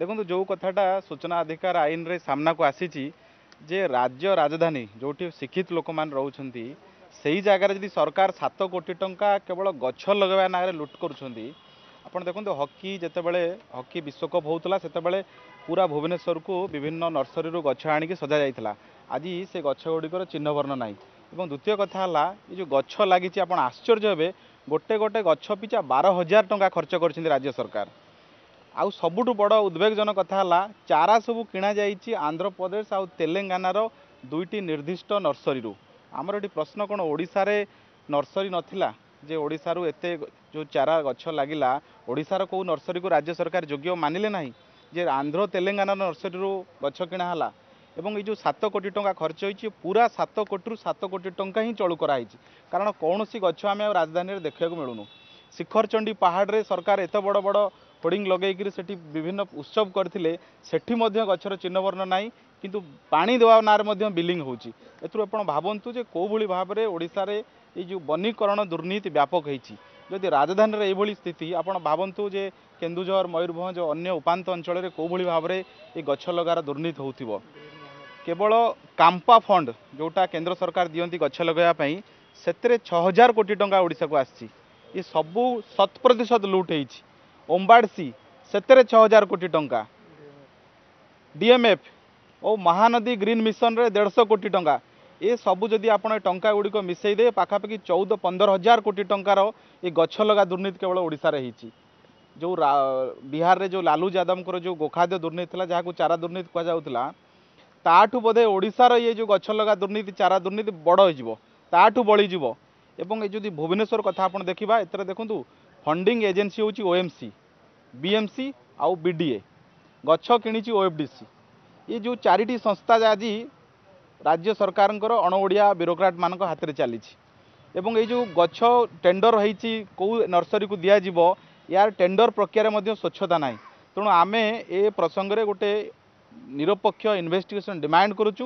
ଦେଖନ୍ତୁ ଯେଉଁ କଥାଟା ସୂଚନା ଅଧିକାର ଆଇନରେ ସାମ୍ନାକୁ ଆସିଛି ଯେ ରାଜ୍ୟ ରାଜଧାନୀ ଯେଉଁଠି ଶିକ୍ଷିତ ଲୋକମାନେ ରହୁଛନ୍ତି ସେହି ଜାଗାରେ ଯଦି ସରକାର ସାତ କୋଟି ଟଙ୍କା କେବଳ ଗଛ ଲଗାଇବା ନାଁରେ ଲୁଟ୍ କରୁଛନ୍ତି ଆପଣ ଦେଖନ୍ତୁ ହକି ଯେତେବେଳେ ହକି ବିଶ୍ୱକପ୍ ହେଉଥିଲା ସେତେବେଳେ ପୁରା ଭୁବନେଶ୍ୱରକୁ ବିଭିନ୍ନ ନର୍ସରୀରୁ ଗଛ ଆଣିକି ସଜାଯାଇଥିଲା ଆଜି ସେ ଗଛ ଗୁଡ଼ିକର ଚିହ୍ନବର୍ଣ୍ଣ ନାହିଁ ଏବଂ ଦ୍ୱିତୀୟ କଥା ହେଲା ଏ ଯେଉଁ ଗଛ ଲାଗିଛି ଆପଣ ଆଶ୍ଚର୍ଯ୍ୟ ହେବେ ଗୋଟେ ଗୋଟେ ଗଛ ପିଛା ବାର ହଜାର ଟଙ୍କା ଖର୍ଚ୍ଚ କରିଛନ୍ତି ରାଜ୍ୟ ସରକାର ଆଉ ସବୁଠୁ ବଡ଼ ଉଦ୍ବେଗଜନକ କଥା ହେଲା ଚାରା ସବୁ କିଣାଯାଇଛି ଆନ୍ଧ୍ରପ୍ରଦେଶ ଆଉ ତେଲେଙ୍ଗାନାର ଦୁଇଟି ନିର୍ଦ୍ଦିଷ୍ଟ ନର୍ସରୀରୁ ଆମର ଏଠି ପ୍ରଶ୍ନ କ'ଣ ଓଡ଼ିଶାରେ ନର୍ସରୀ ନଥିଲା ଯେ ଓଡ଼ିଶାରୁ ଏତେ ଯେଉଁ ଚାରା ଗଛ ଲାଗିଲା ଓଡ଼ିଶାର କେଉଁ ନର୍ସରୀକୁ ରାଜ୍ୟ ସରକାର ଯୋଗ୍ୟ ମାନିଲେ ନାହିଁ ଯେ ଆନ୍ଧ୍ର ତେଲେଙ୍ଗାନା ନର୍ସରୀରୁ ଗଛ କିଣା ହେଲା ଏବଂ ଏଇ ଯେଉଁ ସାତ କୋଟି ଟଙ୍କା ଖର୍ଚ୍ଚ ହୋଇଛି ପୁରା ସାତ କୋଟିରୁ ସାତ କୋଟି ଟଙ୍କା ହିଁ ଚଳୁ କରାହୋଇଛି କାରଣ କୌଣସି ଗଛ ଆମେ ଆଉ ରାଜଧାନୀରେ ଦେଖିବାକୁ ମିଳୁନୁ ଶିଖରଚଣ୍ଡୀ ପାହାଡ଼ରେ ସରକାର ଏତେ ବଡ଼ ବଡ଼ ହୋର୍ଡ଼ିଂ ଲଗାଇକିରି ସେଠି ବିଭିନ୍ନ ଉତ୍ସବ କରିଥିଲେ ସେଠି ମଧ୍ୟ ଗଛର ଚିହ୍ନବର୍ଣ୍ଣ ନାହିଁ କିନ୍ତୁ ପାଣି ଦେବା ନାଁରେ ମଧ୍ୟ ବିଲିଂ ହେଉଛି ଏଥିରୁ ଆପଣ ଭାବନ୍ତୁ ଯେ କେଉଁଭଳି ଭାବରେ ଓଡ଼ିଶାରେ ଏଇ ଯେଉଁ ବନୀକରଣ ଦୁର୍ନୀତି ବ୍ୟାପକ ହେଇଛି ଯଦି ରାଜଧାନୀରେ ଏଇଭଳି ସ୍ଥିତି ଆପଣ ଭାବନ୍ତୁ ଯେ କେନ୍ଦୁଝର ମୟୂରଭଞ୍ଜ ଅନ୍ୟ ଉପାନ୍ତ ଅଞ୍ଚଳରେ କେଉଁଭଳି ଭାବରେ ଏ ଗଛ ଲଗାର ଦୁର୍ନୀତି ହେଉଥିବ କେବଳ କାମ୍ପା ଫଣ୍ଡ ଯେଉଁଟା କେନ୍ଦ୍ର ସରକାର ଦିଅନ୍ତି ଗଛ ଲଗାଇବା ପାଇଁ ସେଥିରେ ଛଅ ହଜାର କୋଟି ଟଙ୍କା ଓଡ଼ିଶାକୁ ଆସିଛି ଇଏ ସବୁ ଶତ ପ୍ରତିଶତ ଲୁଟ୍ ହେଇଛି ଓମ୍ବାଡ଼ସି ସେଥିରେ ଛଅ ହଜାର କୋଟି ଟଙ୍କା ଡିଏମ୍ଏଫ୍ ଓ ମହାନଦୀ ଗ୍ରୀନ୍ ମିଶନରେ ଦେଢ଼ଶହ କୋଟି ଟଙ୍କା ଏ ସବୁ ଯଦି ଆପଣ ଏ ଟଙ୍କା ଗୁଡ଼ିକ ମିଶେଇଦେବେ ପାଖାପାଖି ଚଉଦ ପନ୍ଦର ହଜାର କୋଟି ଟଙ୍କାର ଏ ଗଛ ଲଗା ଦୁର୍ନୀତି କେବଳ ଓଡ଼ିଶାରେ ହେଇଛି ଯେଉଁ ବିହାରରେ ଯେଉଁ ଲାଲୁ ଯାଦବଙ୍କର ଯେଉଁ ଗୋଖାଦ୍ୟ ଦୁର୍ନୀତି ଥିଲା ଯାହାକୁ ଚାରା ଦୁର୍ନୀତି କୁହାଯାଉଥିଲା ତାଠୁ ବୋଧେ ଓଡ଼ିଶାର ଇଏ ଯେଉଁ ଗଛ ଲଗା ଦୁର୍ନୀତି ଚାରା ଦୁର୍ନୀତି ବଡ଼ ହେଇଯିବ ତାଠୁ ବଳିଯିବ এবং এই যদি ভুবনেশ্বর কথা আপনার দেখা এতে দেখুন ফন্ডিং এজেন্সি হচ্ছে ওএমসি বিএমসি আউ বিডিএ গছ কিণিছি ওএফডিসি ଏ ଯେଉଁ ଚାରିଟି ସଂସ୍ଥା ଆଜି ରାଜ୍ୟ ସରକାରଙ୍କର ଅଣଓଡ଼ିଆ ବ୍ୟୁରୋକ୍ରାଟମାନଙ୍କ ହାତରେ ଚାଲିଛି ଏବଂ ଏଇ ଯେଉଁ ଗଛ ଟେଣ୍ଡର ହେଇଛି କେଉଁ ନର୍ସରୀକୁ ଦିଆଯିବ ଏହାର ଟେଣ୍ଡର ପ୍ରକ୍ରିୟାରେ ମଧ୍ୟ ସ୍ୱଚ୍ଛତା ନାହିଁ ତେଣୁ ଆମେ ଏ ପ୍ରସଙ୍ଗରେ ଗୋଟେ ନିରପେକ୍ଷ ଇନଭେଷ୍ଟିଗେସନ୍ ଡିମାଣ୍ଡ କରୁଛୁ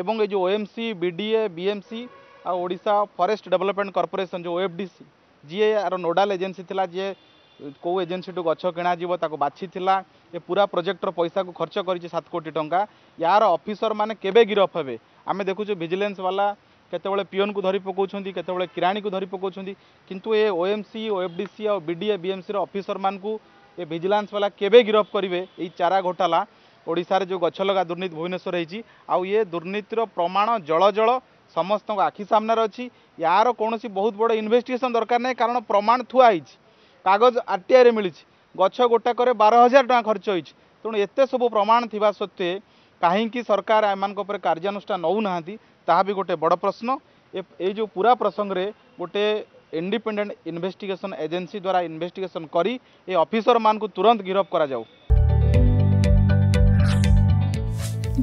ଏବଂ ଏ ଯେଉଁ ଓଏମ୍ସି ବିଡ଼ିଏ ବିଏମ୍ସି आशा फरेस्ट डेवलपमेंट कर्पोरेसन जो ओएफ डी सी जी यार नोडाल एजेन्सी जी कौ एजेन्सी गछ किणा ताको बाछी ये पूरा प्रोजेक्टर पैसा को खर्च करत कोटी टाँचा यार अफिसर मैंने केवे गिरफ हे आम देखु भिजिलेन्स बाला केत पिओन को धरी पकाचं केत किराणी को धरी पकाचं किंतु ए ओ एम डी सी आ विए बीएमसी अफिसर मानक ये भिजिलान्स बाला केवे गिरफ करे ये चारा घोटाला ओडार जो गछलगा दुर्नीति भुवनेश्वर होती आउ ये दुर्नीतिर प्रमाण जल जल ସମସ୍ତଙ୍କ ଆଖି ସାମ୍ନାରେ ଅଛି ୟାର କୌଣସି ବହୁତ ବଡ଼ ଇନଭେଷ୍ଟିଗେସନ୍ ଦରକାର ନାହିଁ କାରଣ ପ୍ରମାଣ ଥୁଆ ହେଇଛି କାଗଜ ଆର୍ ଟି ଆଇରେ ମିଳିଛି ଗଛ ଗୋଟାକରେ ବାର ହଜାର ଟଙ୍କା ଖର୍ଚ୍ଚ ହୋଇଛି ତେଣୁ ଏତେ ସବୁ ପ୍ରମାଣ ଥିବା ସତ୍ତ୍ୱେ କାହିଁକି ସରକାର ଏମାନଙ୍କ ଉପରେ କାର୍ଯ୍ୟାନୁଷ୍ଠାନ ନେଉନାହାନ୍ତି ତାହା ବି ଗୋଟେ ବଡ଼ ପ୍ରଶ୍ନ ଏଇ ଯେଉଁ ପୁରା ପ୍ରସଙ୍ଗରେ ଗୋଟେ ଇଣ୍ଡିପେଣ୍ଡେଣ୍ଟ ଇନଭେଷ୍ଟିଗେସନ୍ ଏଜେନ୍ସି ଦ୍ୱାରା ଇନଭେଷ୍ଟିଗେସନ୍ କରି ଏ ଅଫିସରମାନଙ୍କୁ ତୁରନ୍ତ ଗିରଫ କରାଯାଉ